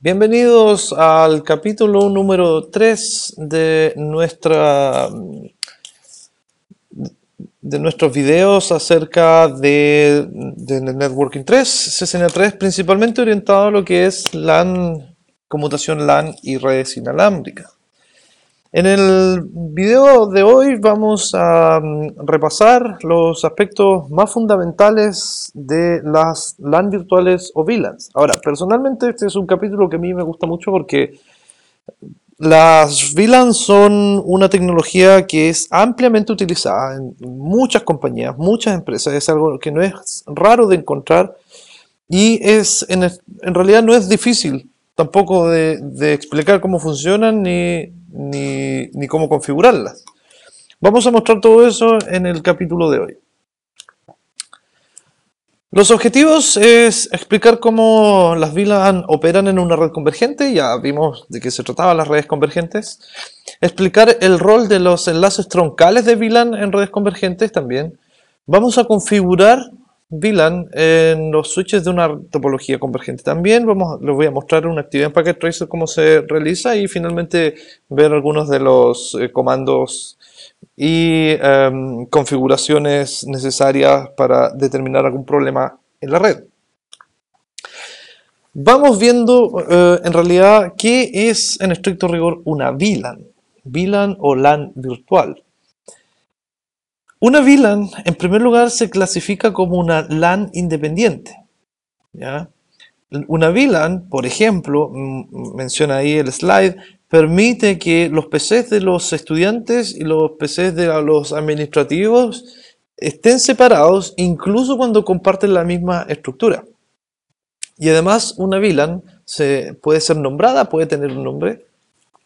Bienvenidos al capítulo número 3 de nuestra de nuestros videos acerca de, Networking 3, 3 principalmente orientado a lo que es LAN, conmutación LAN y redes inalámbricas. En el video de hoy vamos a mm, repasar los aspectos más fundamentales de las LAN virtuales o VLANs. Ahora, personalmente este es un capítulo que a mí me gusta mucho porque las VLANs son una tecnología que es ampliamente utilizada en muchas compañías, muchas empresas. Es algo que no es raro de encontrar y es en, en realidad no es difícil tampoco de, explicar cómo funcionan ni, cómo configurarlas. Vamos a mostrar todo eso en el capítulo de hoy. Los objetivos es explicar cómo las VLAN operan en una red convergente, ya vimos de qué se trataba las redes convergentes. Explicar el rol de los enlaces troncales de VLAN en redes convergentes también. Vamos a configurar VLAN en los switches de una topología convergente. También vamos, les voy a mostrar una actividad en Packet Tracer cómo se realiza y finalmente ver algunos de los eh, comandos y em, configuraciones necesarias para determinar algún problema en la red. Vamos viendo eh, en realidad qué es en estricto rigor una VLAN, VLAN o LAN virtual. Una VLAN, en primer lugar, se clasifica como una LAN independiente. Una VLAN, por ejemplo, menciona ahí el slide, permite que los PCs de los estudiantes y los PCs de los administrativos estén separados incluso cuando comparten la misma estructura. Y además una VLAN se, puede ser nombrada, puede tener un nombre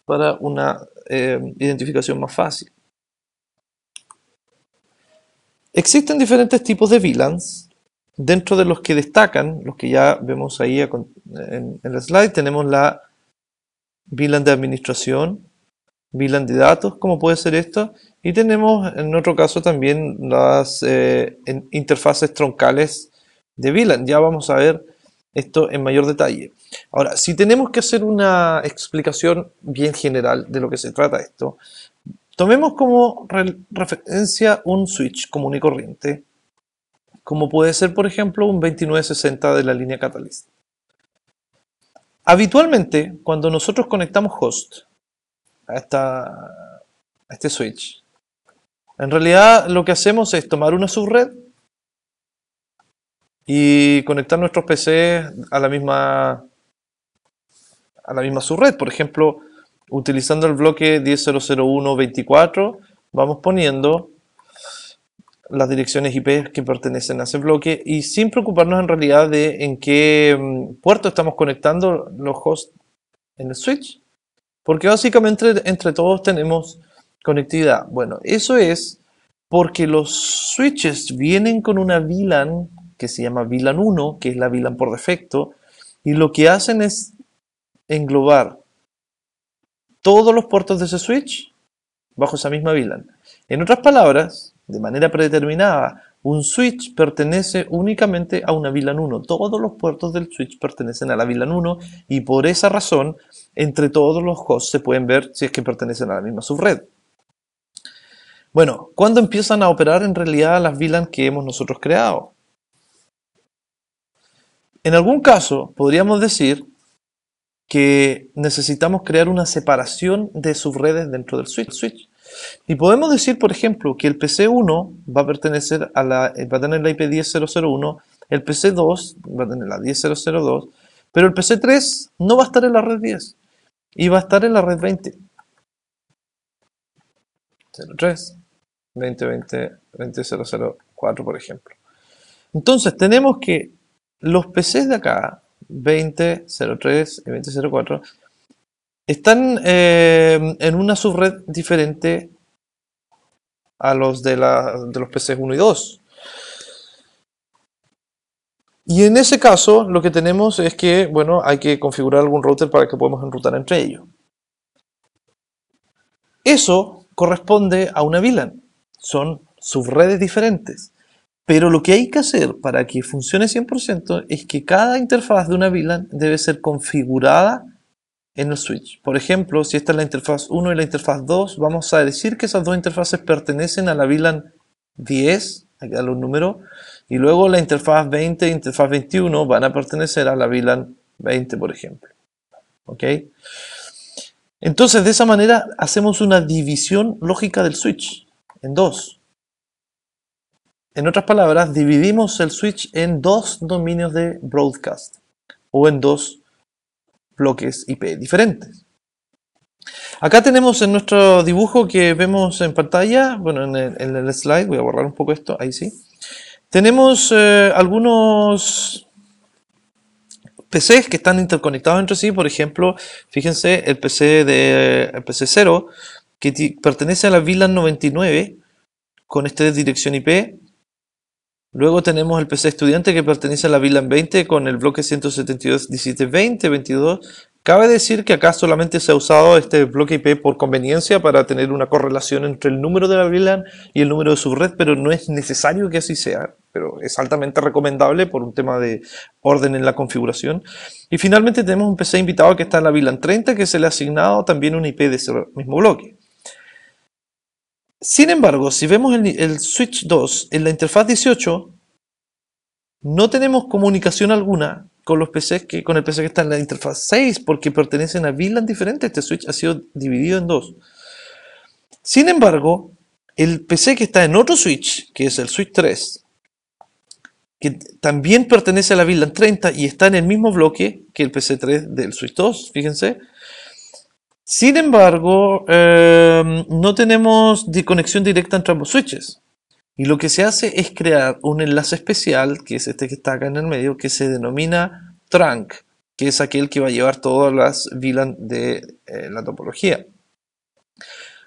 para una eh, identificación más fácil. Existen diferentes tipos de VLANs, dentro de los que destacan, los que ya vemos ahí en, el slide, tenemos la VLAN de administración, VLAN de datos, como puede ser esto, y tenemos en otro caso también las eh, interfaces troncales de VLAN. Ya vamos a ver esto en mayor detalle. Ahora, si tenemos que hacer una explicación bien general de lo que se trata esto, Tomemos como referencia un switch común y corriente, como puede ser por ejemplo un 2960 de la línea Catalyst. Habitualmente, cuando nosotros conectamos host a, esta, a este switch, en realidad lo que hacemos es tomar una subred y conectar nuestros PCs a la misma a la misma subred. Por ejemplo, utilizando el bloque 1001-24 vamos poniendo las direcciones IP que pertenecen a ese bloque y sin preocuparnos en realidad de en qué mm, puerto estamos conectando los hosts en el switch porque básicamente entre, entre todos tenemos conectividad bueno eso es porque los switches vienen con una VLAN que se llama VLAN 1 que es la VLAN por defecto y lo que hacen es englobar todos los puertos de ese switch bajo esa misma VLAN. En otras palabras, de manera predeterminada, un switch pertenece únicamente a una VLAN 1. Todos los puertos del switch pertenecen a la VLAN 1 y por esa razón, entre todos los hosts se pueden ver si es que pertenecen a la misma subred. Bueno, ¿cuándo empiezan a operar en realidad las VLAN que hemos nosotros creado? En algún caso, podríamos decir que necesitamos crear una separación de subredes dentro del switch. Y podemos decir, por ejemplo, que el PC1 va a pertenecer a la, eh, va a tener la IP 10001, el PC2 va a tener la 10002, pero el PC3 no va a estar en la red 10 y va a estar en la red 20. 03, 2020 por ejemplo. Entonces tenemos que los PCs de acá 20.03 y 20.04 están eh, en una subred diferente a los de, la, de los PCs 1 y 2. Y en ese caso, lo que tenemos es que, bueno, hay que configurar algún router para que podamos enrutar entre ellos. Eso corresponde a una VLAN. Son subredes diferentes. Pero lo que hay que hacer para que funcione 100% es que cada interfaz de una VLAN debe ser configurada en el switch. Por ejemplo, si esta es la interfaz 1 y la interfaz 2, vamos a decir que esas dos interfaces pertenecen a la VLAN 10, que darle un número, y luego la interfaz 20 e interfaz 21 van a pertenecer a la VLAN 20, por ejemplo. ¿Ok? Entonces, de esa manera hacemos una división lógica del switch en dos. En otras palabras, dividimos el switch en dos dominios de broadcast o en dos bloques IP diferentes. Acá tenemos en nuestro dibujo que vemos en pantalla, bueno, en el, slide, voy a borrar un poco esto, ahí sí. Tenemos eh, algunos PCs que están interconectados entre sí, por ejemplo, fíjense el PC de PC 0 que pertenece a la VLAN 99 con esta dirección IP Luego tenemos el PC estudiante que pertenece a la VLAN 20 con el bloque 172.17.20.22. Cabe decir que acá solamente se ha usado este bloque IP por conveniencia para tener una correlación entre el número de la VLAN y el número de su red, pero no es necesario que así sea, pero es altamente recomendable por un tema de orden en la configuración. Y finalmente tenemos un PC invitado que está en la VLAN 30 que se le ha asignado también un IP de ese mismo bloque. Sin embargo, si vemos el, switch 2 en la interfaz 18, no tenemos comunicación alguna con los PCs que con el PC que está en la interfaz 6 porque pertenecen a VLAN diferentes. Este switch ha sido dividido en dos. Sin embargo, el PC que está en otro switch, que es el switch 3, que también pertenece a la VLAN 30 y está en el mismo bloque que el PC 3 del switch 2, fíjense, sin embargo, em, no tenemos conexión directa entre ambos switches. Y lo que se hace es crear un enlace especial, que es este que está acá en el medio, que se denomina trunk, que es aquel que va a llevar todas las VLAN de eh, la topología.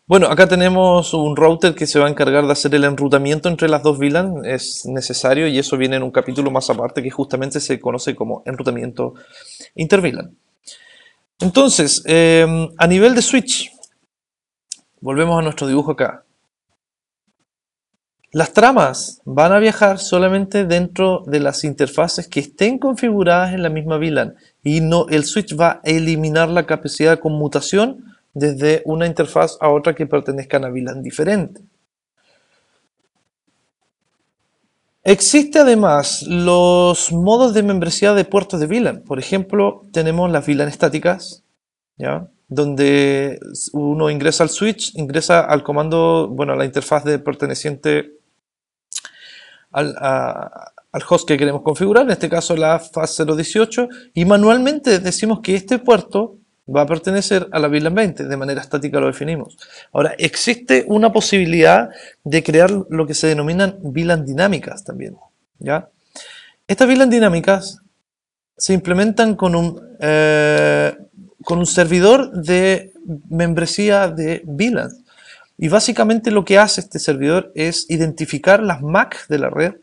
Bueno, acá tenemos un router que se va a encargar de hacer el enrutamiento entre las dos VLAN, es necesario y eso viene en un capítulo más aparte que justamente se conoce como enrutamiento inter-VLAN. Entonces, em, a nivel de switch, volvemos a nuestro dibujo acá. Las tramas van a viajar solamente dentro de las interfaces que estén configuradas en la misma VLAN y no, el switch va a eliminar la capacidad de conmutación desde una interfaz a otra que pertenezcan a VLAN diferente. Existe además los modos de membresía de puertos de VLAN. Por ejemplo, tenemos las VLAN estáticas, donde uno ingresa al switch, ingresa al comando, bueno, a la interfaz de perteneciente al, al host que queremos configurar, en este caso la FAS018, y manualmente decimos que este puerto va a pertenecer a la VLAN 20, de manera estática lo definimos. Ahora, existe una posibilidad de crear lo que se denominan VLAN dinámicas también. ¿ya? Estas VLAN dinámicas se implementan con un, eh, con un servidor de membresía de VLAN. Y básicamente lo que hace este servidor es identificar las MAC de la red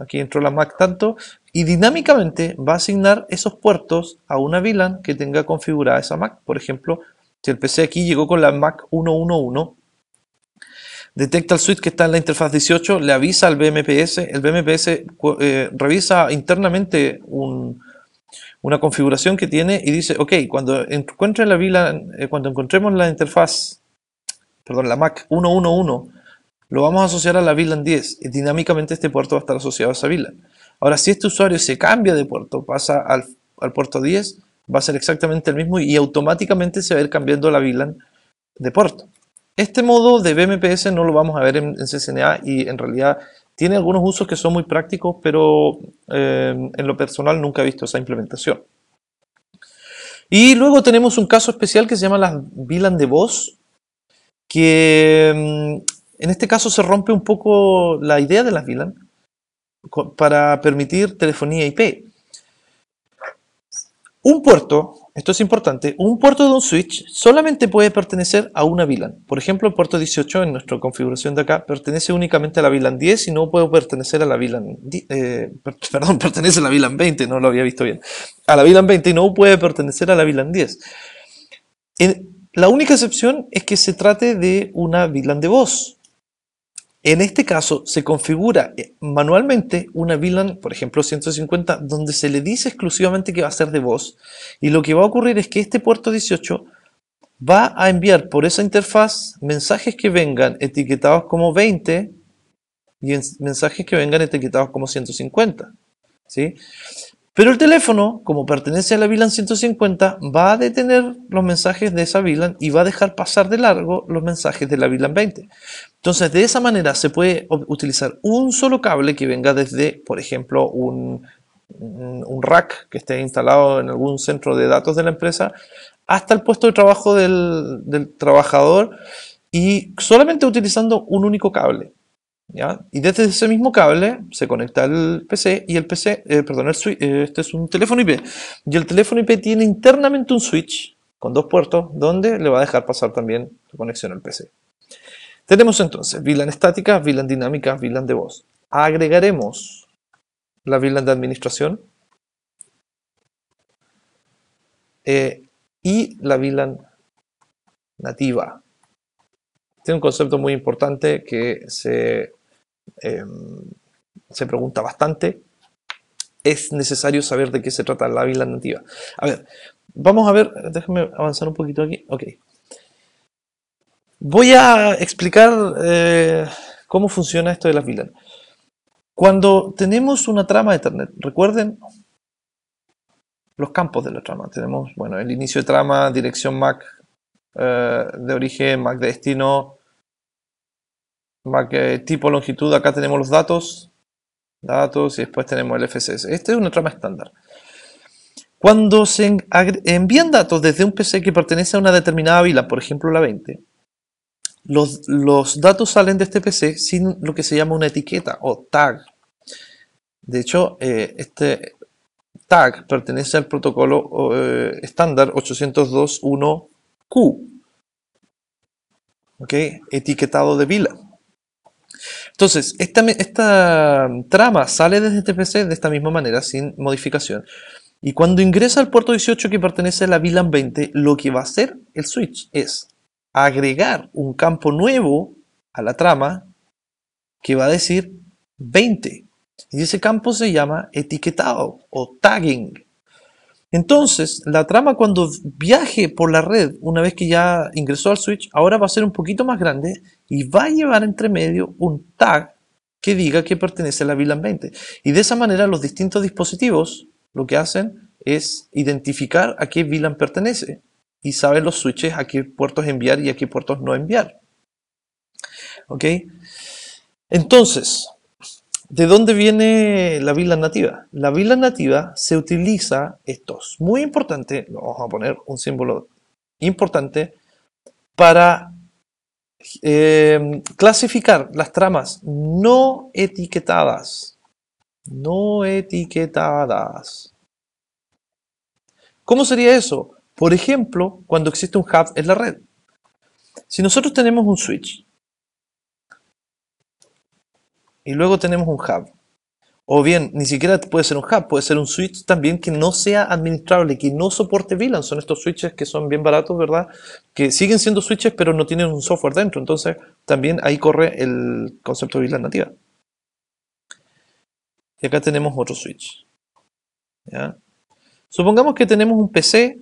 Aquí entró la Mac tanto y dinámicamente va a asignar esos puertos a una VLAN que tenga configurada esa Mac. Por ejemplo, si el PC aquí llegó con la Mac 111, detecta el switch que está en la interfaz 18, le avisa al BMPS, el BMPS eh, revisa internamente una configuración que tiene y dice, ok, cuando encuentre la VLAN, eh, cuando encontremos la interfaz, perdón, la Mac 111 lo vamos a asociar a la VLAN 10 y dinámicamente este puerto va a estar asociado a esa VLAN. Ahora, si este usuario se cambia de puerto, pasa al, puerto 10, va a ser exactamente el mismo y automáticamente se va a ir cambiando la VLAN de puerto. Este modo de BMPS no lo vamos a ver en, en CCNA y en realidad tiene algunos usos que son muy prácticos, pero eh, en lo personal nunca he visto esa implementación. Y luego tenemos un caso especial que se llama la VLAN de voz, que mm, en este caso se rompe un poco la idea de las VLAN para permitir telefonía IP. Un puerto, esto es importante, un puerto de un switch solamente puede pertenecer a una VLAN. Por ejemplo, el puerto 18 en nuestra configuración de acá pertenece únicamente a la VLAN 10 y no puede pertenecer a la VLAN, eh, perdón, pertenece a la VLAN 20, no lo había visto bien, a la VLAN 20 y no puede pertenecer a la VLAN 10. la única excepción es que se trate de una VLAN de voz, en este caso se configura eh, manualmente una VLAN, por ejemplo 150, donde se le dice exclusivamente que va a ser de voz y lo que va a ocurrir es que este puerto 18 va a enviar por esa interfaz mensajes que vengan etiquetados como 20 y mensajes que vengan etiquetados como 150. ¿sí? Pero el teléfono, como pertenece a la VLAN 150, va a detener los mensajes de esa VLAN y va a dejar pasar de largo los mensajes de la VLAN 20. Entonces, de esa manera se puede utilizar un solo cable que venga desde, por ejemplo, un, rack que esté instalado en algún centro de datos de la empresa hasta el puesto de trabajo del, trabajador y solamente utilizando un único cable. ¿ya? Y desde ese mismo cable se conecta el PC y el PC, eh, perdón, eh, este es un teléfono IP y el teléfono IP tiene internamente un switch con dos puertos donde le va a dejar pasar también su conexión al PC. Tenemos entonces VLAN estáticas, VLAN dinámicas, VLAN de voz. Agregaremos la VLAN de administración eh, y la VLAN nativa. Este es un concepto muy importante que se, em, se pregunta bastante. Es necesario saber de qué se trata la VLAN nativa. A ver, vamos a ver, déjame avanzar un poquito aquí. Ok. Voy a explicar eh, cómo funciona esto de las VLAN. Cuando tenemos una trama de Ethernet, recuerden los campos de la trama. Tenemos, bueno, el inicio de trama, dirección MAC eh, de origen, MAC de destino, MAC eh, tipo longitud, acá tenemos los datos, datos y después tenemos el FSS. Esta es una trama estándar. Cuando se envían datos desde un PC que pertenece a una determinada vila, por ejemplo la 20, los, datos salen de este PC sin lo que se llama una etiqueta o tag. De hecho, eh, este tag pertenece al protocolo eh, estándar 802.1q, etiquetado de vila. Entonces, esta, esta trama sale desde este PC de esta misma manera, sin modificación. Y cuando ingresa al puerto 18 que pertenece a la VLAN 20, lo que va a hacer el switch es agregar un campo nuevo a la trama que va a decir 20. Y ese campo se llama etiquetado o tagging. Entonces, la trama cuando viaje por la red, una vez que ya ingresó al switch, ahora va a ser un poquito más grande y va a llevar entre medio un tag que diga que pertenece a la VLAN 20. Y de esa manera los distintos dispositivos lo que hacen es identificar a qué VLAN pertenece y saben los switches a qué puertos enviar y a qué puertos no enviar. ¿Ok? Entonces, ¿de dónde viene la villa nativa? La vila nativa se utiliza, estos. muy importante, vamos a poner un símbolo importante, para eh, clasificar las tramas no etiquetadas. No etiquetadas. ¿Cómo sería eso? Por ejemplo, cuando existe un hub en la red. Si nosotros tenemos un switch y luego tenemos un hub, o bien, ni siquiera puede ser un hub, puede ser un switch también que no sea administrable, que no soporte VLAN. Son estos switches que son bien baratos, ¿verdad? Que siguen siendo switches, pero no tienen un software dentro. Entonces, también ahí corre el concepto de VLAN nativa. Y acá tenemos otro switch. Supongamos que tenemos un PC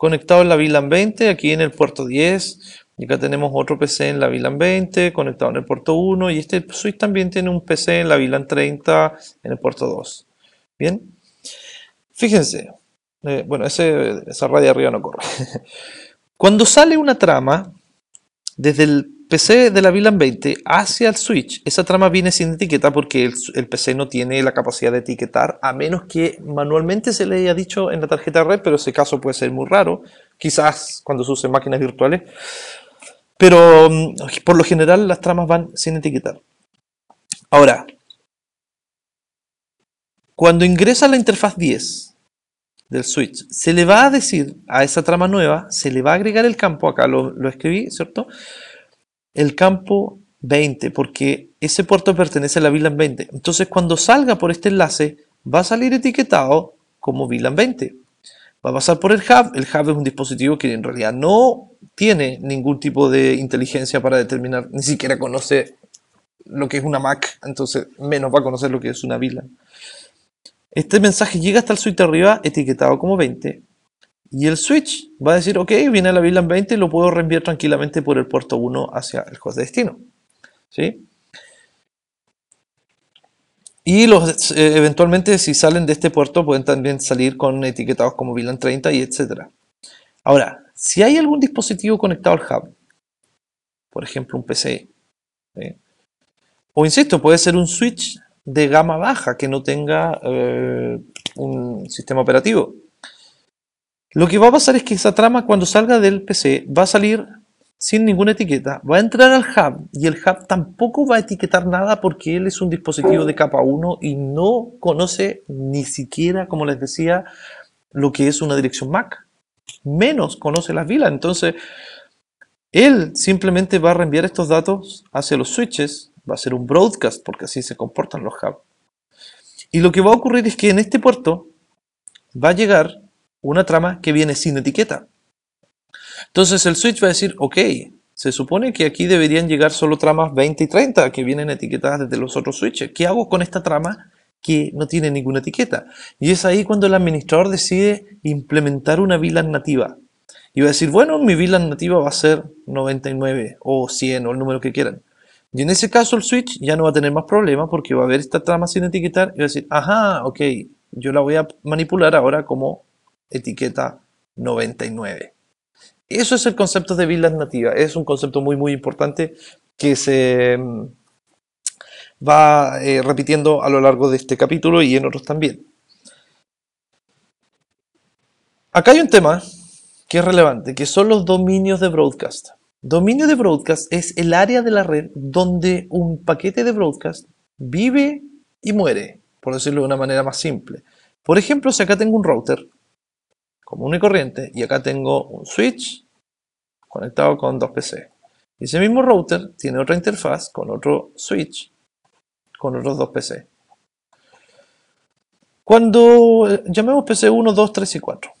conectado en la VLAN 20, aquí en el puerto 10. Y acá tenemos otro PC en la VLAN 20, conectado en el puerto 1. Y este switch también tiene un PC en la VLAN 30, en el puerto 2. Bien. Fíjense. Eh, bueno, ese, esa radio arriba no corre. Cuando sale una trama, desde el PC de la VLAN 20 hacia el switch, esa trama viene sin etiqueta porque el, PC no tiene la capacidad de etiquetar, a menos que manualmente se le haya dicho en la tarjeta red, pero ese caso puede ser muy raro, quizás cuando se usen máquinas virtuales. Pero mm, por lo general las tramas van sin etiquetar. Ahora, cuando ingresa la interfaz 10 del switch, se le va a decir a esa trama nueva, se le va a agregar el campo, acá lo escribí, ¿cierto? el campo 20, porque ese puerto pertenece a la VLAN 20. Entonces, cuando salga por este enlace, va a salir etiquetado como VLAN 20. Va a pasar por el hub. El hub es un dispositivo que en realidad no tiene ningún tipo de inteligencia para determinar, ni siquiera conoce lo que es una Mac, entonces menos va a conocer lo que es una VLAN. Este mensaje llega hasta el suite arriba etiquetado como 20 y el switch va a decir, ok, viene la VLAN 20 y lo puedo reenviar tranquilamente por el puerto 1 hacia el host de destino. ¿Sí? Y los, eh, eventualmente si salen de este puerto pueden también salir con etiquetados como VLAN 30 y etc. Ahora, si hay algún dispositivo conectado al hub, por ejemplo un PC, o insisto, puede ser un switch de gama baja que no tenga eh, un sistema operativo, lo que va a pasar es que esa trama cuando salga del PC va a salir sin ninguna etiqueta, va a entrar al hub y el hub tampoco va a etiquetar nada porque él es un dispositivo de capa 1 y no conoce ni siquiera, como les decía, lo que es una dirección MAC. Menos conoce las vilas. Entonces, él simplemente va a reenviar estos datos hacia los switches, va a hacer un broadcast porque así se comportan los hubs. Y lo que va a ocurrir es que en este puerto va a llegar una trama que viene sin etiqueta. Entonces el switch va a decir, ok, se supone que aquí deberían llegar solo tramas 20 y 30 que vienen etiquetadas desde los otros switches. ¿Qué hago con esta trama que no tiene ninguna etiqueta? Y es ahí cuando el administrador decide implementar una VLAN nativa. Y va a decir, bueno, mi VLAN nativa va a ser 99 o 100 o el número que quieran. Y en ese caso el switch ya no va a tener más problemas porque va a ver esta trama sin etiquetar y va a decir, ajá, ok, yo la voy a manipular ahora como etiqueta 99. Eso es el concepto de VLAN nativa. Es un concepto muy, muy importante que se mm, va eh, repitiendo a lo largo de este capítulo y en otros también. Acá hay un tema que es relevante, que son los dominios de broadcast. Dominio de broadcast es el área de la red donde un paquete de broadcast vive y muere, por decirlo de una manera más simple. Por ejemplo, si acá tengo un router común y corriente y acá tengo un switch conectado con dos PC. Y ese mismo router tiene otra interfaz con otro switch con otros dos PC. Cuando eh, llamemos PC 1, 2, 3 y 4.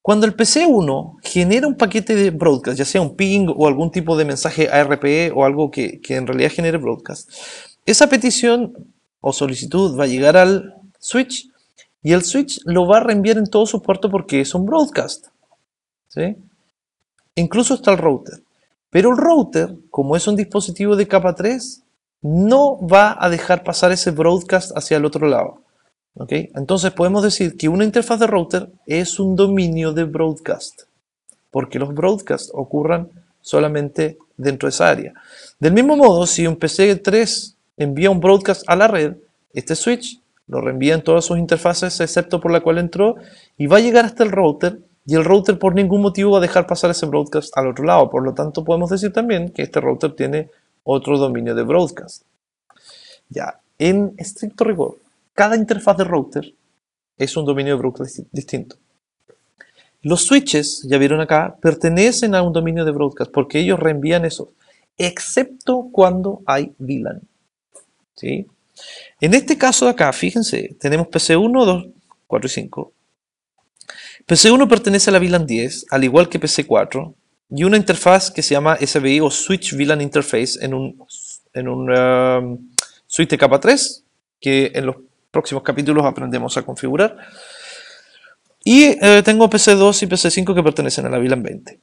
Cuando el PC1 genera un paquete de broadcast, ya sea un ping o algún tipo de mensaje ARP o algo que, que, en realidad genere broadcast, esa petición o solicitud va a llegar al switch y el switch lo va a reenviar en todo su puerto porque es un broadcast. Incluso está el router. Pero el router, como es un dispositivo de capa 3, no va a dejar pasar ese broadcast hacia el otro lado. Entonces podemos decir que una interfaz de router es un dominio de broadcast, porque los broadcasts ocurran solamente dentro de esa área. Del mismo modo, si un PC3 envía un broadcast a la red, este switch lo reenvía en todas sus interfaces excepto por la cual entró y va a llegar hasta el router y el router por ningún motivo va a dejar pasar ese broadcast al otro lado. Por lo tanto, podemos decir también que este router tiene otro dominio de broadcast. Ya, en estricto rigor, cada interfaz de router es un dominio de broadcast distinto. Los switches, ya vieron acá, pertenecen a un dominio de broadcast porque ellos reenvían eso, excepto cuando hay VLAN. ¿Sí? En este caso de acá, fíjense, tenemos PC1, 2, 4 y 5. PC1 pertenece a la VLAN 10, al igual que PC4, y una interfaz que se llama SBI o Switch VLAN Interface en un, um, switch de capa 3, que en los próximos capítulos aprendemos a configurar. Y eh, tengo PC2 y PC5 que pertenecen a la VLAN 20.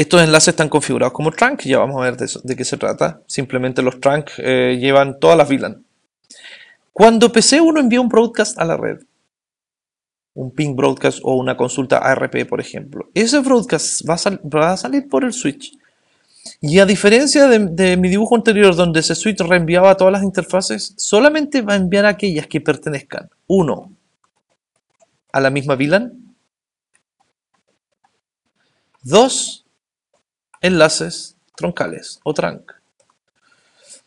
Estos enlaces están configurados como trunk, ya vamos a ver de, qué se trata. Simplemente los trunk eh, llevan todas las VLAN. Cuando PC1 envía un broadcast a la red, un ping broadcast o una consulta ARP, por ejemplo, ese broadcast va a, salir por el switch. Y a diferencia de, mi dibujo anterior, donde ese switch reenviaba todas las interfaces, solamente va a enviar aquellas que pertenezcan, uno, a la misma VLAN, dos, enlaces troncales o trunk.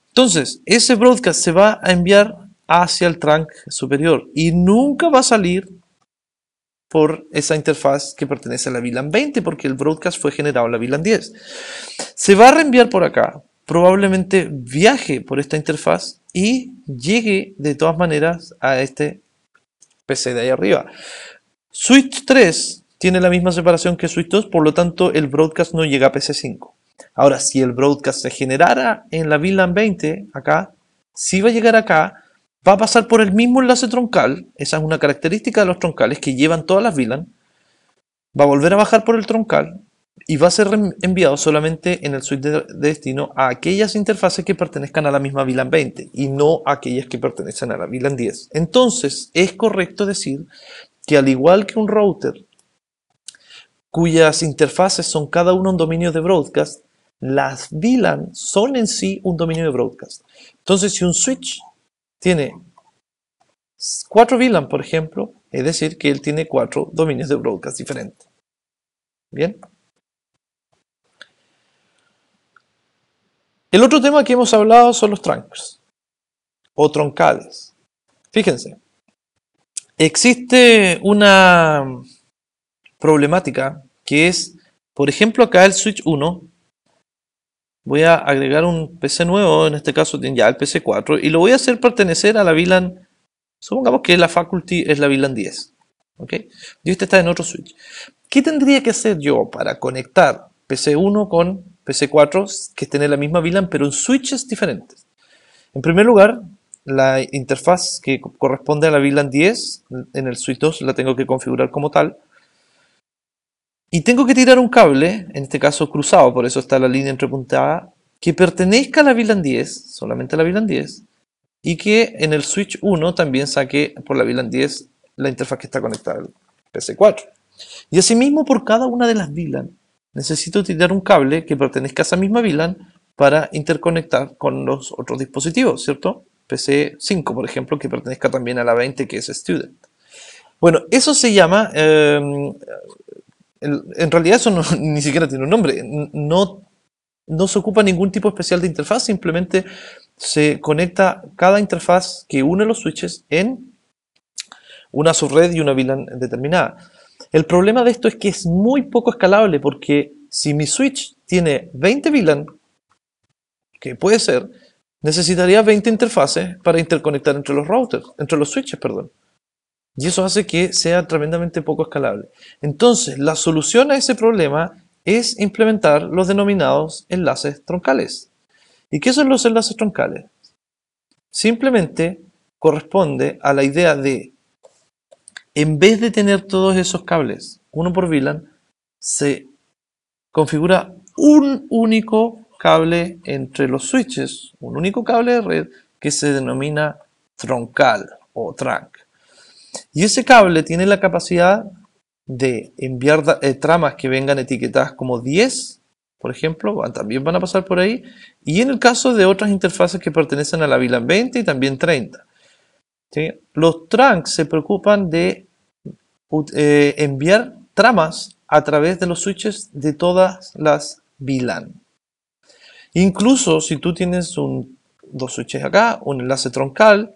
Entonces, ese broadcast se va a enviar hacia el trunk superior y nunca va a salir por esa interfaz que pertenece a la VLAN 20 porque el broadcast fue generado en la VLAN 10. Se va a reenviar por acá, probablemente viaje por esta interfaz y llegue de todas maneras a este PC de ahí arriba. Switch 3 tiene la misma separación que Switch 2, por lo tanto el broadcast no llega a PC5. Ahora, si el broadcast se generara en la VLAN 20, acá, si va a llegar acá, va a pasar por el mismo enlace troncal, esa es una característica de los troncales que llevan todas las VLAN, va a volver a bajar por el troncal y va a ser enviado solamente en el switch de, destino a aquellas interfaces que pertenezcan a la misma VLAN 20 y no a aquellas que pertenecen a la VLAN 10. Entonces, es correcto decir que al igual que un router cuyas interfaces son cada uno un dominio de broadcast, las VLAN son en sí un dominio de broadcast. Entonces, si un switch tiene cuatro VLAN, por ejemplo, es decir, que él tiene cuatro dominios de broadcast diferentes. Bien. El otro tema que hemos hablado son los trancos o troncales. Fíjense, existe una problemática, que es, por ejemplo, acá el Switch 1, voy a agregar un PC nuevo, en este caso ya el PC 4, y lo voy a hacer pertenecer a la VLAN, supongamos que la faculty es la VLAN 10, ¿ok? Y este está en otro Switch. ¿Qué tendría que hacer yo para conectar PC 1 con PC 4, que estén en la misma VLAN, pero en switches diferentes? En primer lugar, la interfaz que corresponde a la VLAN 10, en el Switch 2 la tengo que configurar como tal, y tengo que tirar un cable, en este caso cruzado, por eso está la línea entrepuntada, que pertenezca a la VLAN 10, solamente a la VLAN 10, y que en el switch 1 también saque por la VLAN 10 la interfaz que está conectada al PC4. Y asimismo por cada una de las VLAN necesito tirar un cable que pertenezca a esa misma VLAN para interconectar con los otros dispositivos, ¿cierto? PC5, por ejemplo, que pertenezca también a la 20, que es Student. Bueno, eso se llama em, en realidad eso ni siquiera tiene un nombre. No, no se ocupa ningún tipo especial de interfaz, simplemente se conecta cada interfaz que une los switches en una subred y una VLAN determinada. El problema de esto es que es muy poco escalable porque si mi switch tiene 20 VLAN, que puede ser, necesitaría 20 interfaces para interconectar entre los routers, entre los switches, perdón. Y eso hace que sea tremendamente poco escalable. Entonces, la solución a ese problema es implementar los denominados enlaces troncales. ¿Y qué son los enlaces troncales? Simplemente corresponde a la idea de, en vez de tener todos esos cables, uno por VLAN, se configura un único cable entre los switches, un único cable de red que se denomina troncal o trunk. Y ese cable tiene la capacidad de enviar eh, tramas que vengan etiquetadas como 10, por ejemplo, también van a pasar por ahí. Y en el caso de otras interfaces que pertenecen a la VLAN 20 y también 30. Los trunks se preocupan de eh, enviar tramas a través de los switches de todas las VLAN. Incluso si tú tienes dos switches acá, un enlace troncal,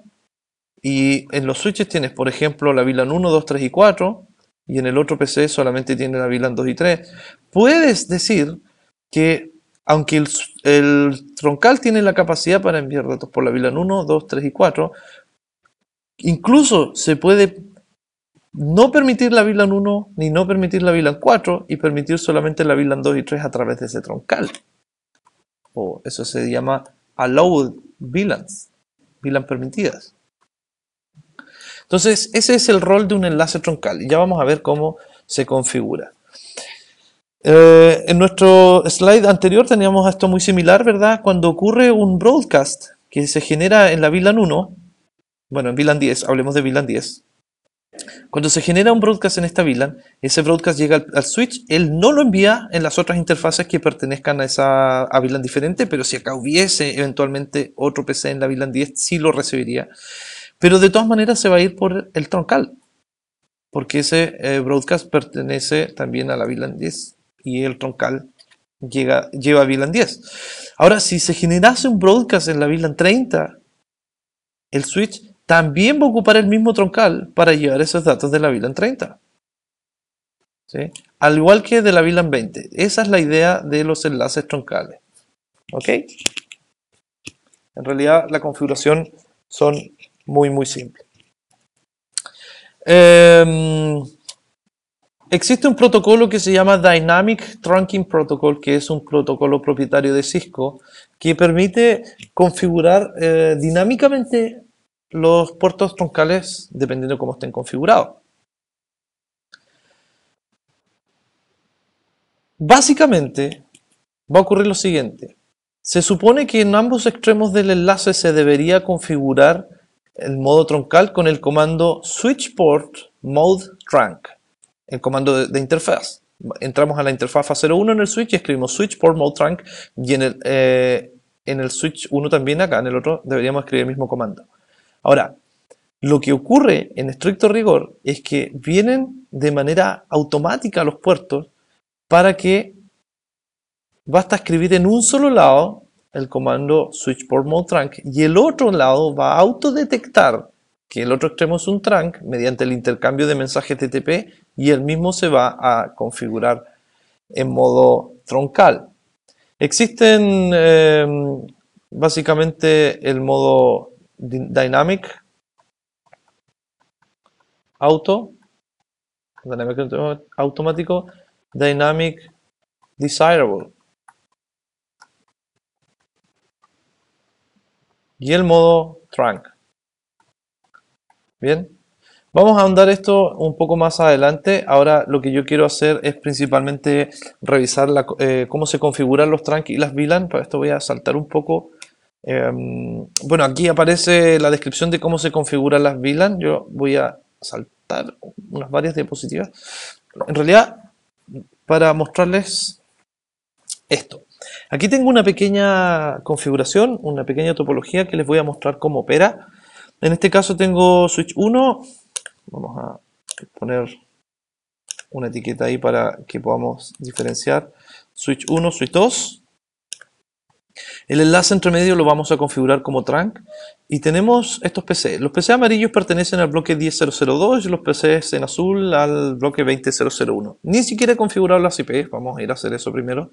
y en los switches tienes, por ejemplo, la VLAN 1, 2, 3 y 4, y en el otro PC solamente tiene la VLAN 2 y 3. Puedes decir que, aunque el, troncal tiene la capacidad para enviar datos por la VLAN 1, 2, 3 y 4, incluso se puede no permitir la VLAN 1 ni no permitir la VLAN 4 y permitir solamente la VLAN 2 y 3 a través de ese troncal. O eso se llama allowed VLANs, VLAN permitidas. Entonces, ese es el rol de un enlace troncal ya vamos a ver cómo se configura. Eh, en nuestro slide anterior teníamos esto muy similar, ¿verdad? Cuando ocurre un broadcast que se genera en la VLAN 1, bueno, en VLAN 10, hablemos de VLAN 10. Cuando se genera un broadcast en esta VLAN, ese broadcast llega al, switch, él no lo envía en las otras interfaces que pertenezcan a esa a VLAN diferente, pero si acá hubiese eventualmente otro PC en la VLAN 10, sí lo recibiría. Pero de todas maneras se va a ir por el troncal, porque ese eh, broadcast pertenece también a la VLAN 10 y el troncal llega, lleva VLAN 10. Ahora, si se generase un broadcast en la VLAN 30, el switch también va a ocupar el mismo troncal para llevar esos datos de la VLAN 30. Al igual que de la VLAN 20. Esa es la idea de los enlaces troncales. ¿Ok? En realidad la configuración son muy, muy simple. Em, existe un protocolo que se llama Dynamic Trunking Protocol, que es un protocolo propietario de Cisco, que permite configurar eh, dinámicamente los puertos troncales dependiendo de cómo estén configurados. Básicamente va a ocurrir lo siguiente. Se supone que en ambos extremos del enlace se debería configurar el modo troncal con el comando switchport mode trunk, el comando de, interfaz. Entramos a la interfaz 01 en el switch y escribimos switchport mode trunk y en el, eh, en el switch 1 también acá, en el otro deberíamos escribir el mismo comando. Ahora, lo que ocurre en estricto rigor es que vienen de manera automática los puertos para que basta escribir en un solo lado el comando switchport mode trunk y el otro lado va a autodetectar que el otro extremo es un trunk mediante el intercambio de mensajes TTP y el mismo se va a configurar en modo troncal. Existen em, básicamente el modo Dynamic Auto, Dynamic Automático, Dynamic Desirable. y el modo trunk. Bien, vamos a ahondar esto un poco más adelante. Ahora lo que yo quiero hacer es principalmente revisar eh, cómo se configuran los trunk y las VLAN. Para esto voy a saltar un poco. Em, bueno, aquí aparece la descripción de cómo se configuran las VLAN. Yo voy a saltar unas varias diapositivas. En realidad, para mostrarles esto. Aquí tengo una pequeña configuración, una pequeña topología que les voy a mostrar cómo opera. En este caso tengo switch 1, vamos a poner una etiqueta ahí para que podamos diferenciar switch 1, switch 2. El enlace entre medio lo vamos a configurar como trunk y tenemos estos PC. Los PC amarillos pertenecen al bloque 10002 y los PCs en azul al bloque 2001. Ni siquiera he configurado las IPs, vamos a ir a hacer eso primero.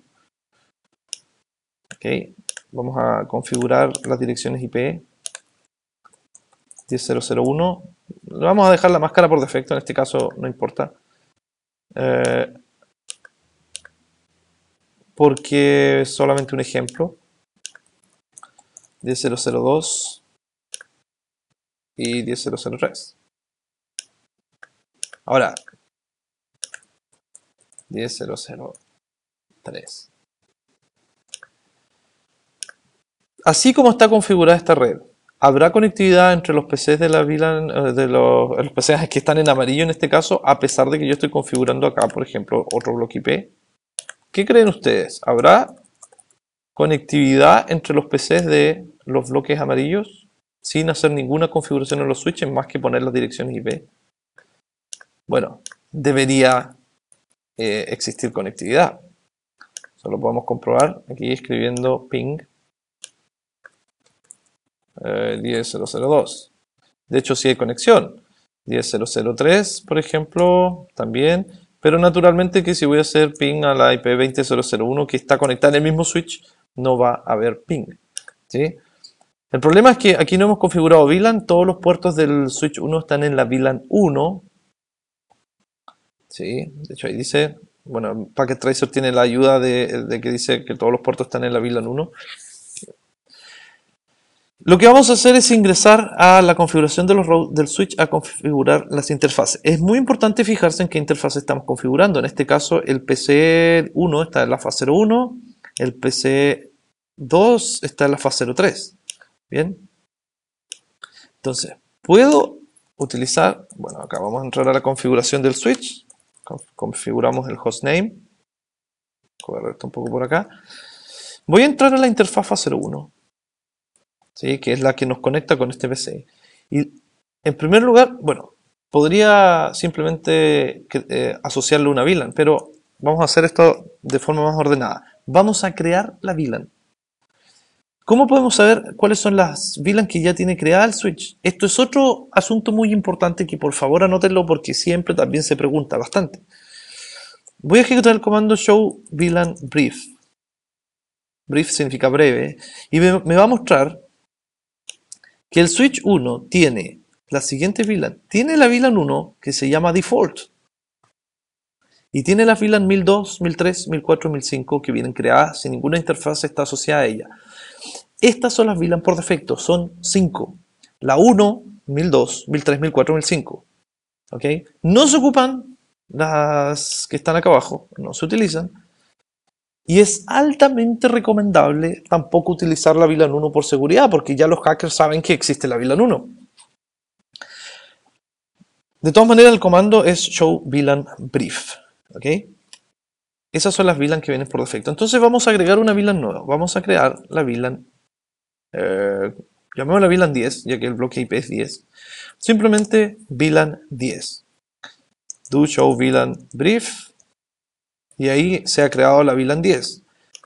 Okay. Vamos a configurar las direcciones IP 1001 vamos a dejar la máscara por defecto, en este caso no importa. Eh, porque es solamente un ejemplo. 1002 y 1003 Ahora, 1003 Así como está configurada esta red, ¿habrá conectividad entre los PCs de la eh, de los, eh, que están en amarillo en este caso, a pesar de que yo estoy configurando acá, por ejemplo, otro bloque IP? ¿Qué creen ustedes? ¿Habrá conectividad entre los PCs de los bloques amarillos sin hacer ninguna configuración en los switches más que poner las direcciones IP? Bueno, debería eh, existir conectividad. Eso lo podemos comprobar aquí escribiendo ping 10002. Eh, de hecho, si hay conexión. 10003, por ejemplo, también. Pero naturalmente que si voy a hacer ping a la IP 20001 que está conectada en el mismo switch, no va a haber ping. El problema es que aquí no hemos configurado VLAN. Todos los puertos del switch 1 están en la VLAN 1. De hecho, ahí dice bueno, Packet Tracer tiene la ayuda de, de, que dice que todos los puertos están en la VLAN 1. Lo que vamos a hacer es ingresar a la configuración de los del switch a configurar las interfaces. Es muy importante fijarse en qué interfaz estamos configurando. En este caso el PC1 está en la fase 01, el PC2 está en la fase 03. Bien. Entonces, puedo utilizar, bueno, acá vamos a entrar a la configuración del switch. Configuramos el hostname. esto un poco por acá. Voy a entrar a la interfaz 01 que es la que nos conecta con este PC. Y en primer lugar, bueno, podría simplemente eh, asociarlo asociarle una VLAN, pero vamos a hacer esto de forma más ordenada. Vamos a crear la VLAN. ¿Cómo podemos saber cuáles son las VLAN que ya tiene creada el switch? Esto es otro asunto muy importante que por favor anótenlo porque siempre también se pregunta bastante. Voy a ejecutar el comando show VLAN brief. Brief significa breve. Y me va a mostrar que el switch 1 tiene la siguiente VLAN. Tiene la VLAN 1 que se llama default. Y tiene la VLAN 1002, 1003, 1004, 1005 que vienen creadas sin ninguna interfaz está asociada a ella. Estas son las VLAN por defecto, son 5. La 1, 1002, 1003, 1004, 1005. No se ocupan las que están acá abajo, no se utilizan y es altamente recomendable tampoco utilizar la VLAN 1 por seguridad, porque ya los hackers saben que existe la VLAN 1. De todas maneras, el comando es show VLAN brief. ¿ok? Esas son las VLAN que vienen por defecto. Entonces vamos a agregar una VLAN nueva. Vamos a crear la VLAN, eh, la VLAN 10, ya que el bloque IP es 10. Simplemente VLAN 10. Do show VLAN brief y ahí se ha creado la VLAN 10.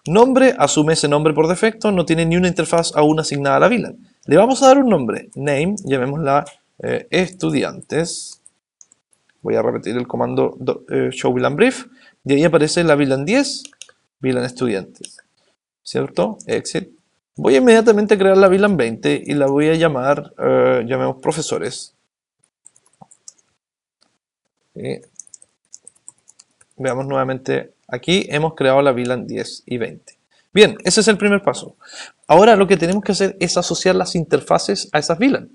Nombre asume ese nombre por defecto, no tiene ni una interfaz aún asignada a la VLAN. Le vamos a dar un nombre, name, llamémosla eh, estudiantes. Voy a repetir el comando eh, show VLAN brief. Y ahí aparece la VLAN 10, VLAN estudiantes. ¿Cierto? Exit. Voy inmediatamente a crear la VLAN 20 y la voy a llamar, eh, llamemos profesores veamos nuevamente aquí, hemos creado la VLAN 10 y 20. Bien, ese es el primer paso. Ahora lo que tenemos que hacer es asociar las interfaces a esas VLAN.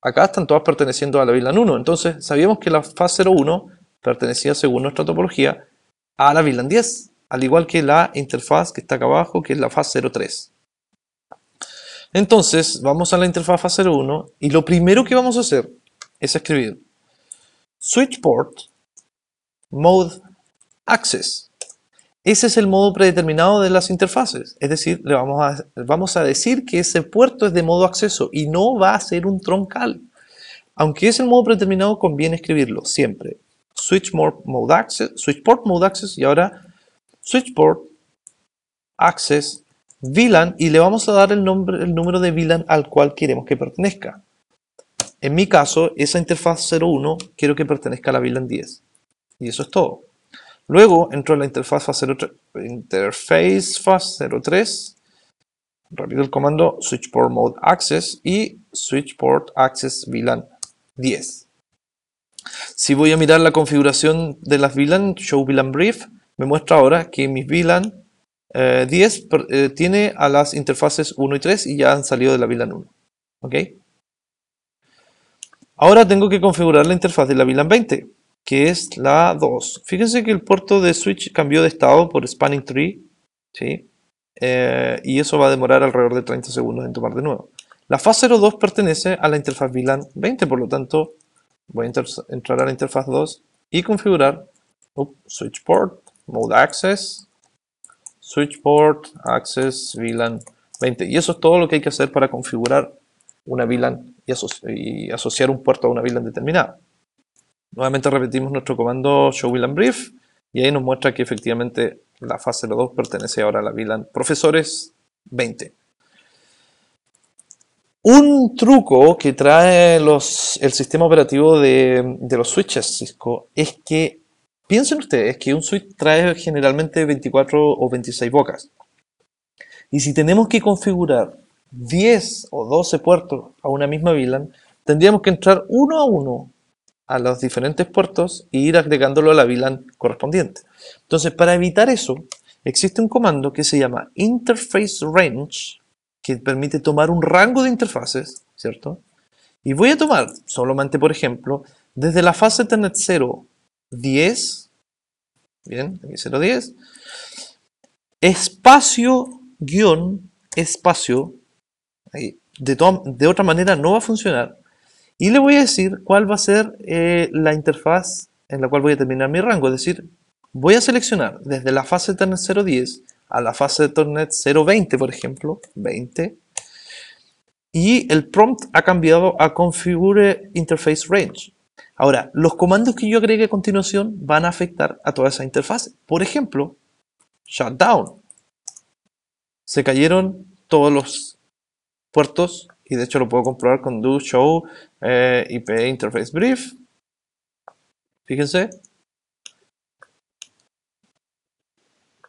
Acá están todas perteneciendo a la VLAN 1, entonces sabíamos que la fase 01 pertenecía, según nuestra topología, a la VLAN 10, al igual que la interfaz que está acá abajo, que es la fase 03. Entonces, vamos a la interfaz fase 01 y lo primero que vamos a hacer es escribir switchport mode access. Ese es el modo predeterminado de las interfaces. Es decir, le vamos a, vamos a decir que ese puerto es de modo acceso y no va a ser un troncal. Aunque es el modo predeterminado, conviene escribirlo siempre. Switch mode access, switchport mode access y ahora switchport access VLAN y le vamos a dar el, nombre, el número de VLAN al cual queremos que pertenezca. En mi caso, esa interfaz 01 quiero que pertenezca a la VLAN 10. Y eso es todo. Luego entro a la interfaz FAS03, rápido el comando switchport mode access y switchport access VLAN 10. Si voy a mirar la configuración de las VLAN, show VLAN brief, me muestra ahora que mis VLAN 10 eh, eh, tiene a las interfaces 1 y 3 y ya han salido de la VLAN 1. ¿ok? Ahora tengo que configurar la interfaz de la VLAN 20 que es la 2. Fíjense que el puerto de switch cambió de estado por spanning tree, ¿sí? Eh, y eso va a demorar alrededor de 30 segundos en tomar de nuevo. La fase 02 pertenece a la interfaz VLAN 20, por lo tanto voy a entrar a la interfaz 2 y configurar switchport switch port, mode access, switch port, access, VLAN 20. Y eso es todo lo que hay que hacer para configurar una VLAN y asociar un puerto a una VLAN determinada. Nuevamente repetimos nuestro comando show VLAN brief y ahí nos muestra que efectivamente la fase 02 pertenece ahora a la VLAN profesores 20. Un truco que trae los, el sistema operativo de, de, los switches Cisco es que, piensen ustedes, que un switch trae generalmente 24 o 26 bocas. Y si tenemos que configurar 10 o 12 puertos a una misma VLAN, tendríamos que entrar uno a uno a los diferentes puertos e ir agregándolo a la VLAN correspondiente. Entonces, para evitar eso, existe un comando que se llama interface range, que permite tomar un rango de interfaces, ¿cierto? Y voy a tomar, solamente por ejemplo, desde la fase Ethernet 0, 10, bien, 0, 10, espacio, guión, espacio, de otra manera no va a funcionar, y le voy a decir cuál va a ser eh, la interfaz en la cual voy a terminar mi rango, es decir, voy a seleccionar desde la fase de Ethernet 0.10 a la fase de Ethernet 0.20, por ejemplo, 20, y el prompt ha cambiado a configure interface range. Ahora, los comandos que yo agregue a continuación van a afectar a toda esa interfaz. Por ejemplo, shutdown. Se cayeron todos los puertos y de hecho lo puedo comprobar con do show eh, IP interface brief. Fíjense.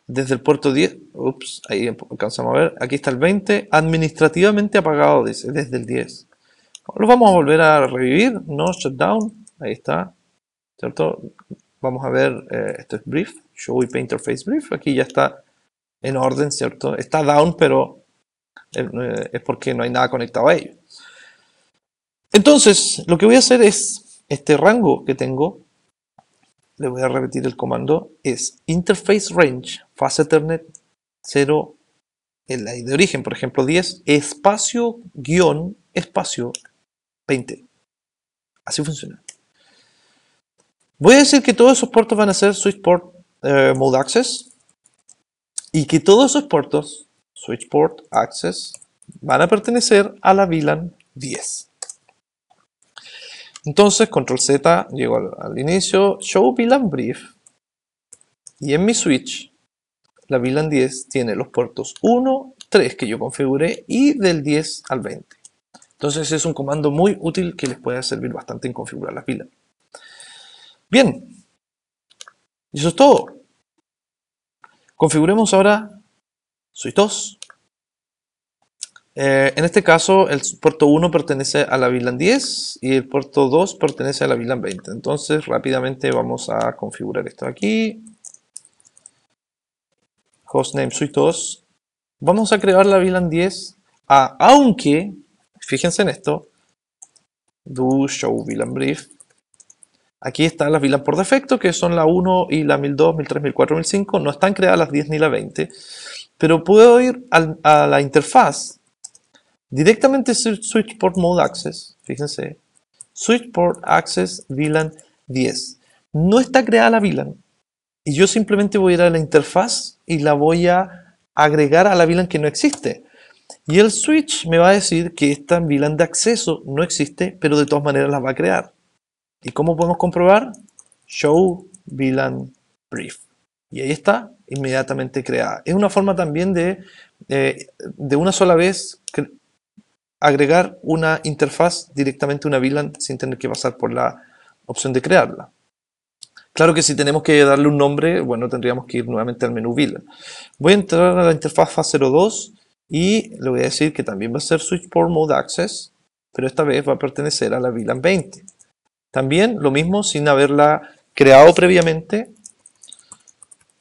Desde el puerto 10, ups, ahí alcanzamos a ver, aquí está el 20, administrativamente apagado, dice, desde el 10. Lo vamos a volver a revivir, no shutdown, ahí está, ¿cierto? Vamos a ver, eh, esto es brief, show IP interface brief, aquí ya está en orden, ¿cierto? Está down, pero eh, eh, es porque no hay nada conectado a ello. Entonces, lo que voy a hacer es, este rango que tengo, le voy a repetir el comando, es interface range, fase Ethernet 0, el de origen, por ejemplo, 10, espacio, guión, espacio, 20. Así funciona. Voy a decir que todos esos puertos van a ser switch port eh, mode access y que todos esos puertos switchport Access van a pertenecer a la VLAN 10. Entonces, control Z, llego al, inicio, show VLAN brief, y en mi switch, la VLAN 10 tiene los puertos 1, 3 que yo configuré y del 10 al 20. Entonces es un comando muy útil que les puede servir bastante en configurar las VLAN. Bien, eso es todo. Configuremos ahora suite2 eh, en este caso, el puerto 1 pertenece a la VLAN 10 y el puerto 2 pertenece a la VLAN 20. Entonces, rápidamente vamos a configurar esto aquí. Hostname suite 2. Vamos a crear la VLAN 10, a, aunque, fíjense en esto, do show VLAN brief. Aquí están las VLAN por defecto, que son la 1 y la 1002, 1003, 1004, 1005. No están creadas las 10 ni la 20 pero puedo ir a la interfaz directamente switch port mode access fíjense switch port access VLAN 10 no está creada la VLAN y yo simplemente voy a ir a la interfaz y la voy a agregar a la VLAN que no existe y el switch me va a decir que esta VLAN de acceso no existe pero de todas maneras la va a crear y cómo podemos comprobar show VLAN brief y ahí está, inmediatamente creada. Es una forma también de, eh, de una sola vez, agregar una interfaz directamente a una VLAN sin tener que pasar por la opción de crearla. Claro que si tenemos que darle un nombre, bueno, tendríamos que ir nuevamente al menú VLAN. Voy a entrar a la interfaz FA02 y le voy a decir que también va a ser Switchport Mode Access, pero esta vez va a pertenecer a la VLAN 20. También lo mismo sin haberla creado previamente,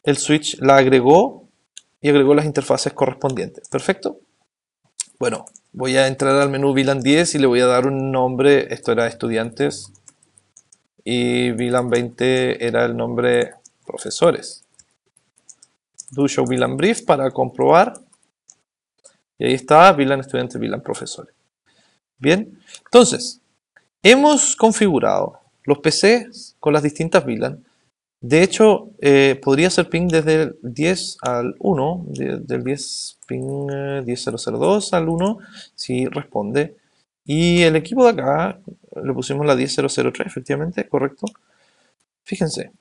el switch la agregó y agregó las interfaces correspondientes. Perfecto. Bueno, voy a entrar al menú VLAN 10 y le voy a dar un nombre. Esto era estudiantes y VLAN 20 era el nombre profesores. Do show VLAN brief para comprobar. Y ahí está VLAN estudiantes, VLAN profesores. Bien, entonces hemos configurado los PCs con las distintas VLAN de hecho, eh, podría ser ping desde el 10 al 1, del 10 ping 1002 eh, 10002 al 1, si responde. Y el equipo de acá, eh, le pusimos la 10003, efectivamente, correcto. Fíjense.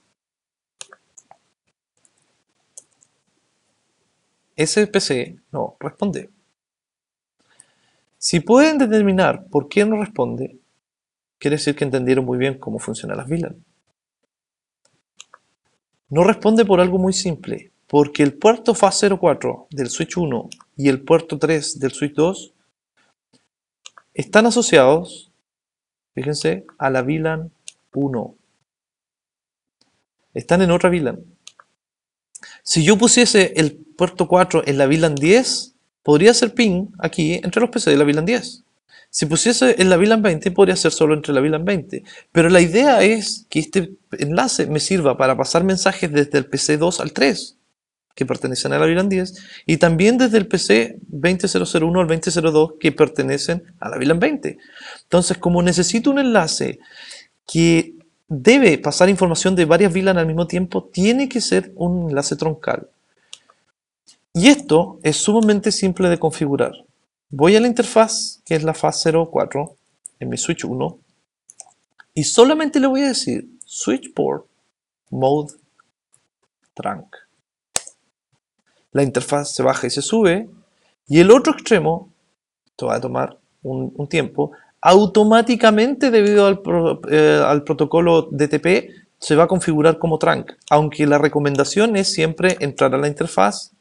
Ese PC no responde. Si pueden determinar por qué no responde, quiere decir que entendieron muy bien cómo funcionan las VLAN. No responde por algo muy simple, porque el puerto FA04 del switch 1 y el puerto 3 del switch 2 están asociados, fíjense, a la VLAN 1. Están en otra VLAN. Si yo pusiese el puerto 4 en la VLAN 10, podría ser ping aquí entre los PC de la VLAN 10. Si pusiese en la VLAN 20, podría ser solo entre la VLAN 20. Pero la idea es que este enlace me sirva para pasar mensajes desde el PC 2 al 3, que pertenecen a la VLAN 10, y también desde el PC 20001 al 2002, que pertenecen a la VLAN 20. Entonces, como necesito un enlace que debe pasar información de varias VLAN al mismo tiempo, tiene que ser un enlace troncal. Y esto es sumamente simple de configurar voy a la interfaz, que es la faz 04, en mi switch 1, y solamente le voy a decir Switch Port mode trunk. La interfaz se baja y se sube, y el otro extremo, esto va a tomar un, tiempo, automáticamente debido al, eh, al protocolo DTP se va a configurar como trunk, aunque la recomendación es siempre entrar a la interfaz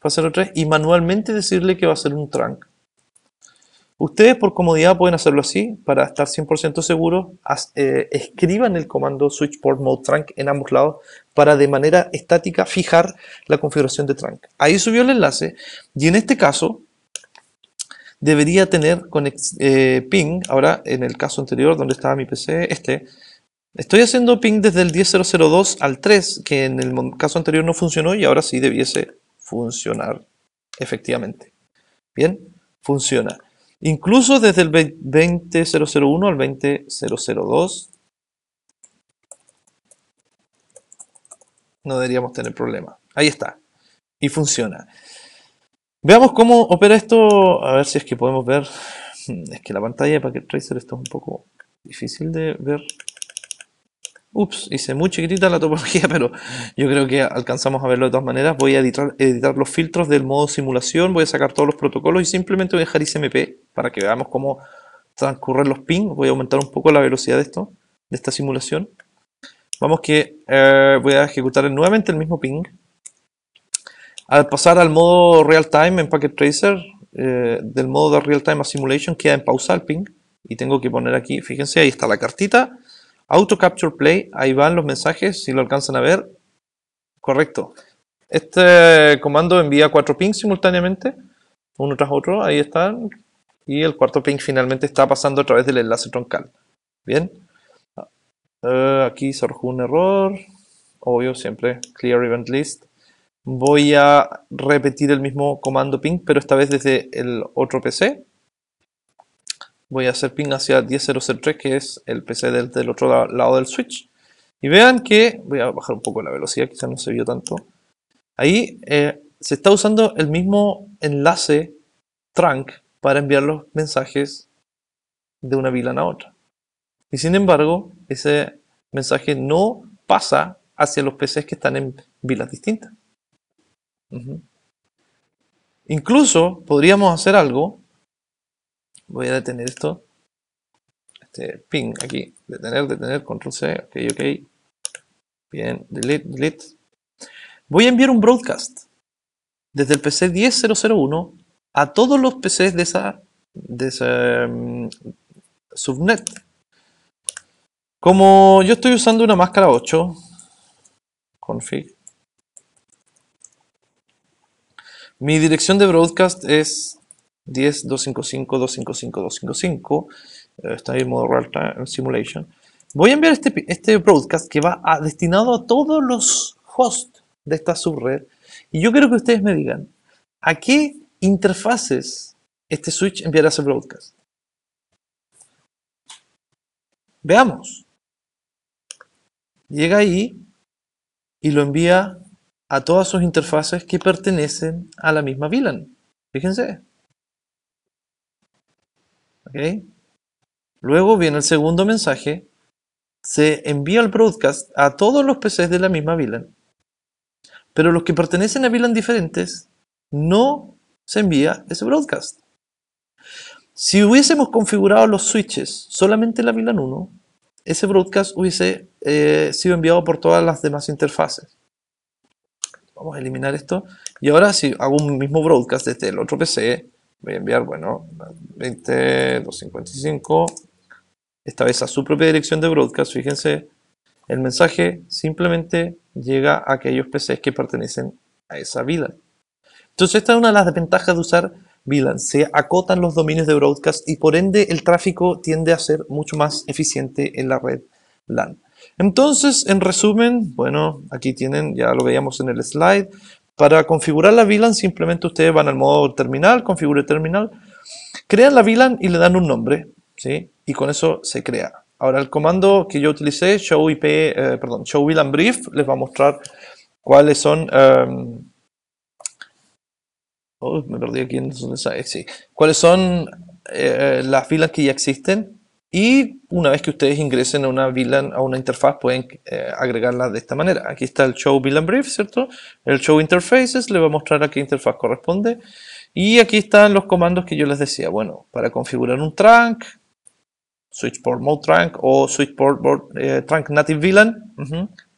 03 y manualmente decirle que va a ser un trunk. Ustedes por comodidad pueden hacerlo así, para estar 100% seguros, eh, escriban el comando switchport mode trunk en ambos lados para de manera estática fijar la configuración de trunk. Ahí subió el enlace y en este caso debería tener eh, ping, ahora en el caso anterior donde estaba mi PC, este, estoy haciendo ping desde el 1002 al 3, que en el caso anterior no funcionó y ahora sí debiese funcionar efectivamente. Bien, funciona incluso desde el 20001 al 20002, no deberíamos tener problema. Ahí está. Y funciona. Veamos cómo opera esto. A ver si es que podemos ver. Es que la pantalla de Packet Tracer está un poco difícil de ver. Ups, hice muy chiquitita la topología, pero yo creo que alcanzamos a verlo de todas maneras. Voy a editar, los filtros del modo simulación, voy a sacar todos los protocolos y simplemente voy a dejar ICMP para que veamos cómo transcurren los pings. Voy a aumentar un poco la velocidad de esto, de esta simulación. Vamos que eh, voy a ejecutar nuevamente el mismo ping. Al pasar al modo real time en Packet Tracer, eh, del modo de real time a simulation queda en pausa el ping. Y tengo que poner aquí, fíjense, ahí está la cartita Auto Capture Play, ahí van los mensajes, si lo alcanzan a ver. Correcto. Este comando envía cuatro pings simultáneamente, uno tras otro, ahí están. Y el cuarto ping finalmente está pasando a través del enlace troncal. Bien. Eh, aquí surgió un error. Obvio, siempre. Clear event list. Voy a repetir el mismo comando ping, pero esta vez desde el otro PC voy a hacer ping hacia 1003, que es el PC del, otro lado del switch y vean que, voy a bajar un poco la velocidad, quizás no se vio tanto ahí eh, se está usando el mismo enlace trunk para enviar los mensajes de una VLAN a otra y sin embargo ese mensaje no pasa hacia los PCs que están en vilas distintas incluso podríamos hacer algo voy a detener esto. Este ping aquí, detener, detener, control C, ok, ok. Bien, delete, delete. Voy a enviar un broadcast desde el PC 10001 a todos los PCs de esa, de esa em, subnet. Como yo estoy usando una máscara 8, config, mi dirección de broadcast es 10.2.5.5.2.5.5.2.5.5 255, 255, 255. Está en modo Real Simulation. Voy a enviar este, este broadcast que va destinado a todos los hosts de esta subred. Y yo quiero que ustedes me digan, ¿a qué interfaces este switch enviará ese broadcast? Veamos. Llega ahí y lo envía a todas sus interfaces que pertenecen a la misma VLAN. Fíjense. Luego viene el segundo mensaje, se envía el broadcast a todos los PCs de la misma VLAN, pero los que pertenecen a VLAN diferentes no se envía ese broadcast. Si hubiésemos configurado los switches solamente en la VLAN 1, ese broadcast hubiese eh, sido enviado por todas las demás interfaces. Vamos a eliminar esto. Y ahora si hago un mismo broadcast desde el otro PC, voy a enviar, bueno, 20, esta vez a su propia dirección de broadcast, fíjense, el mensaje simplemente llega a aquellos PCs que pertenecen a esa VLAN. Entonces esta es una de las ventajas de usar VLAN, se acotan los dominios de broadcast y por ende el tráfico tiende a ser mucho más eficiente en la red LAN. Entonces, en resumen, bueno, aquí tienen, ya lo veíamos en el slide, para configurar la VLAN simplemente ustedes van al modo terminal, configure terminal, crean la VLAN y le dan un nombre, ¿sí? Y con eso se crea. Ahora el comando que yo utilicé, show IP, eh, perdón, show VLAN brief, les va a mostrar cuáles son em, oh, me perdí aquí eh, sí. cuáles son eh, las filas que ya existen y una vez que ustedes ingresen a una VLAN, a una interfaz, pueden eh, agregarla de esta manera. Aquí está el show VLAN brief, ¿cierto? El show interfaces le va a mostrar a qué interfaz corresponde. Y aquí están los comandos que yo les decía. Bueno, para configurar un trunk, switchport mode trunk o switch port eh, trunk native VLAN.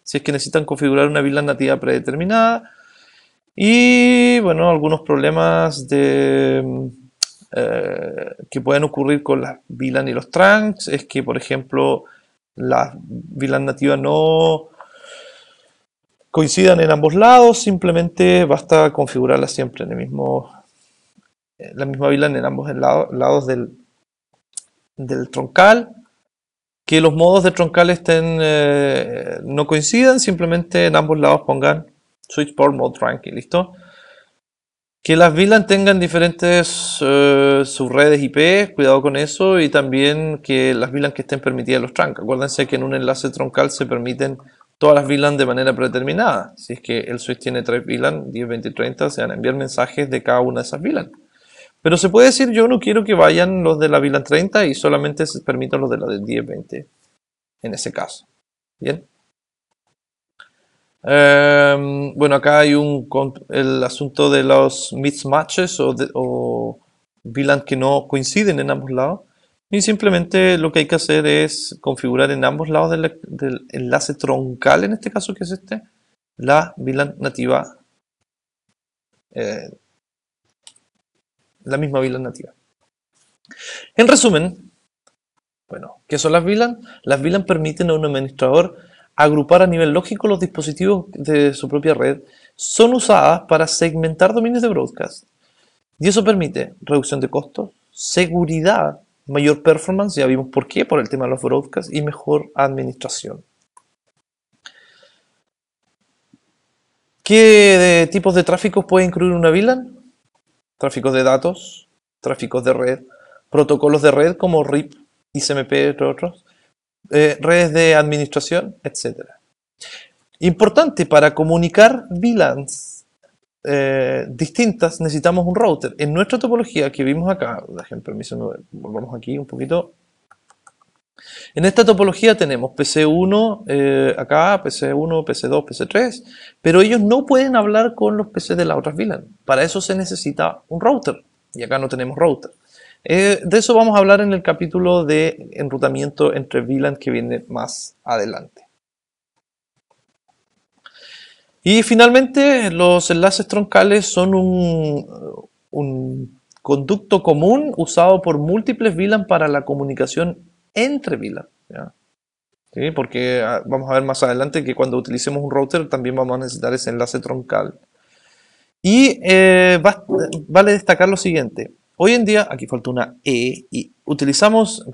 Si es que necesitan configurar una VLAN nativa predeterminada. Y bueno, algunos problemas de eh, que pueden ocurrir con las VLAN y los trunks es que, por ejemplo, las VLAN nativas no coincidan en ambos lados, simplemente basta configurarlas siempre en el mismo, eh, la misma VLAN en ambos lados del, del troncal que los modos de troncal estén, eh, no coincidan, simplemente en ambos lados pongan switch mode trunk y listo. Que las VLAN tengan diferentes eh, subredes IP, cuidado con eso, y también que las VLAN que estén permitidas los trunk. Acuérdense que en un enlace troncal se permiten todas las VLAN de manera predeterminada. Si es que el switch tiene tres VLAN, 10, 20 y 30, se van a enviar mensajes de cada una de esas VLAN. Pero se puede decir, yo no quiero que vayan los de la VLAN 30 y solamente se permitan los de la del 10, 20, en ese caso. Bien. Em, bueno, acá hay un el asunto de los mismatches o, VLAN que no coinciden en ambos lados. Y simplemente lo que hay que hacer es configurar en ambos lados del, enlace troncal, en este caso que es este, la VLAN nativa. Eh, la misma VLAN nativa. En resumen, bueno, ¿qué son las VLAN? Las VLAN permiten a un administrador agrupar a nivel lógico los dispositivos de su propia red, son usadas para segmentar dominios de broadcast. Y eso permite reducción de costos, seguridad, mayor performance, ya vimos por qué, por el tema de los broadcasts, y mejor administración. ¿Qué tipos de tráfico puede incluir una VLAN? Tráfico de datos, tráfico de red, protocolos de red como RIP, ICMP, entre otros, eh, redes de administración, etc. Importante para comunicar VLANs eh, distintas necesitamos un router. En nuestra topología que vimos acá, dejen permiso, volvamos aquí un poquito. En esta topología tenemos PC1 eh, acá, PC1, PC2, PC3, pero ellos no pueden hablar con los PC de las otras VLAN. Para eso se necesita un router, y acá no tenemos router. Eh, de eso vamos a hablar en el capítulo de enrutamiento entre VLAN que viene más adelante. Y finalmente, los enlaces troncales son un, conducto común usado por múltiples VLAN para la comunicación entre VLAN. Porque ah, vamos a ver más adelante que cuando utilicemos un router también vamos a necesitar ese enlace troncal. Y eh, vale destacar lo siguiente. Hoy en día, aquí falta una E, y utilizamos,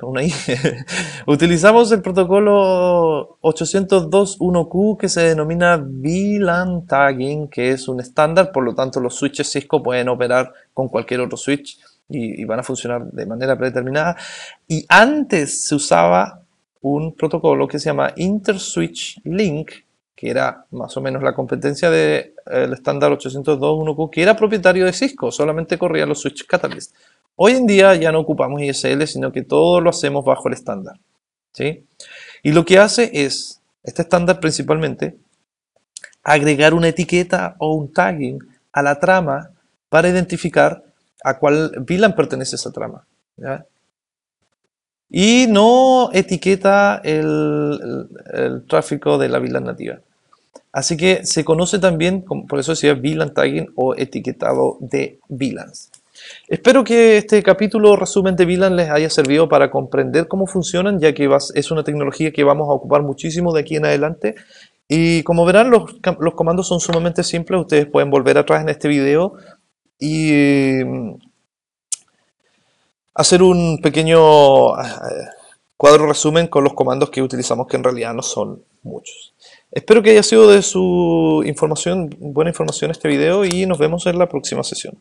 utilizamos el protocolo 802.1q que se denomina VLAN tagging, que es un estándar, por lo tanto los switches Cisco pueden operar con cualquier otro switch y, van a funcionar de manera predeterminada. Y antes se usaba un protocolo que se llama InterSwitch Link, que era más o menos la competencia del eh, estándar 802.1q, que era propietario de Cisco, solamente corría los switch catalyst. Hoy en día ya no ocupamos ISL, sino que todo lo hacemos bajo el estándar. ¿sí? Y lo que hace es, este estándar principalmente, agregar una etiqueta o un tagging a la trama para identificar a cuál VLAN pertenece esa trama. Y no etiqueta el, el, tráfico de la VLAN nativa. Así que se conoce también, por eso decía, VLAN tagging o etiquetado de VLANs. Espero que este capítulo resumen de VLAN les haya servido para comprender cómo funcionan, ya que es una tecnología que vamos a ocupar muchísimo de aquí en adelante. Y como verán, los, los comandos son sumamente simples. Ustedes pueden volver atrás en este video y mm, hacer un pequeño ah, ah, cuadro resumen con los comandos que utilizamos, que en realidad no son muchos. Espero que haya sido de su información, buena información este video y nos vemos en la próxima sesión.